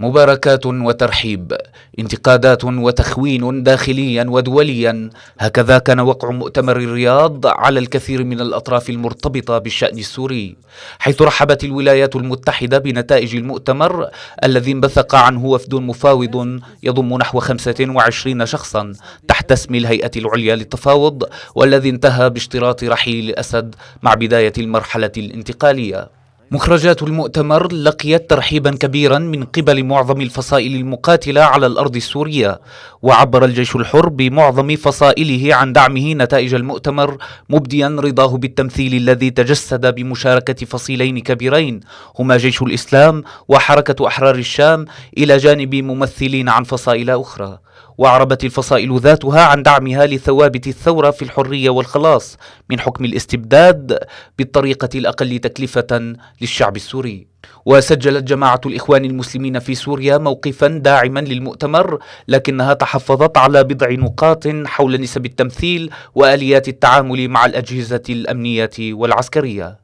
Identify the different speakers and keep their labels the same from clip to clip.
Speaker 1: مباركات وترحيب انتقادات وتخوين داخليا ودوليا هكذا كان وقع مؤتمر الرياض على الكثير من الاطراف المرتبطه بالشان السوري حيث رحبت الولايات المتحده بنتائج المؤتمر الذي انبثق عنه وفد مفاوض يضم نحو 25 شخصا تحت اسم الهيئه العليا للتفاوض والذي انتهى باشتراط رحيل الاسد مع بدايه المرحله الانتقاليه مخرجات المؤتمر لقيت ترحيبا كبيرا من قبل معظم الفصائل المقاتلة على الأرض السورية وعبر الجيش الحر بمعظم فصائله عن دعمه نتائج المؤتمر مبديا رضاه بالتمثيل الذي تجسد بمشاركة فصيلين كبيرين هما جيش الإسلام وحركة أحرار الشام إلى جانب ممثلين عن فصائل أخرى وأعربت الفصائل ذاتها عن دعمها لثوابت الثورة في الحرية والخلاص من حكم الاستبداد بالطريقة الأقل تكلفة للشعب السوري وسجلت جماعة الإخوان المسلمين في سوريا موقفا داعما للمؤتمر لكنها تحفظت على بضع نقاط حول نسب التمثيل وآليات التعامل مع الأجهزة الأمنية والعسكرية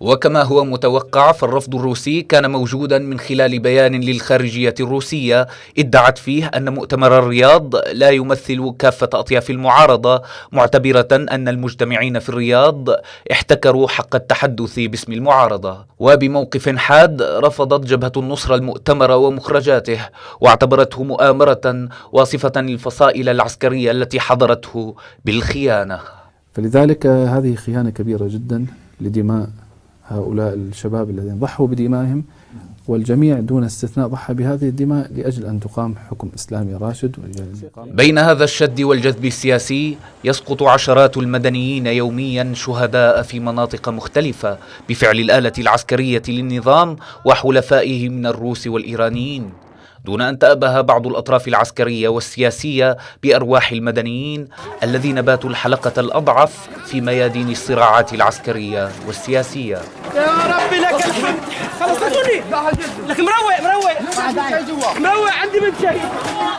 Speaker 1: وكما هو متوقع فالرفض الروسي كان موجودا من خلال بيان للخارجية الروسية ادعت فيه أن مؤتمر الرياض لا يمثل كافة أطياف المعارضة معتبرة أن المجتمعين في الرياض احتكروا حق التحدث باسم المعارضة وبموقف حاد رفضت جبهة النصرة المؤتمر ومخرجاته واعتبرته مؤامرة واصفة الفصائل العسكرية التي حضرته بالخيانة فلذلك هذه خيانة كبيرة جدا لدماء هؤلاء الشباب الذين ضحوا بدمائهم والجميع دون استثناء ضحى بهذه الدماء لأجل أن تقام حكم إسلامي راشد بين هذا الشد والجذب السياسي يسقط عشرات المدنيين يوميا شهداء في مناطق مختلفة بفعل الآلة العسكرية للنظام وحلفائه من الروس والإيرانيين دون أن تأبه بعض الأطراف العسكرية والسياسية بأرواح المدنيين الذين باتوا الحلقة الأضعف في ميادين الصراعات العسكرية والسياسية يا ربي لك الحمد خلصتوني لك مروق مروق مروق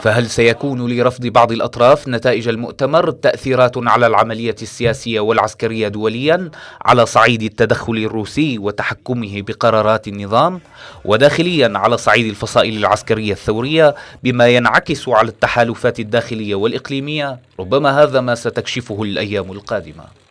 Speaker 1: فهل سيكون لرفض بعض الأطراف نتائج المؤتمر تأثيرات على العملية السياسية والعسكرية دوليا على صعيد التدخل الروسي وتحكمه بقرارات النظام وداخليا على صعيد الفصائل العسكرية الثورية بما ينعكس على التحالفات الداخلية والإقليمية ربما هذا ما ستكشفه الأيام القادمة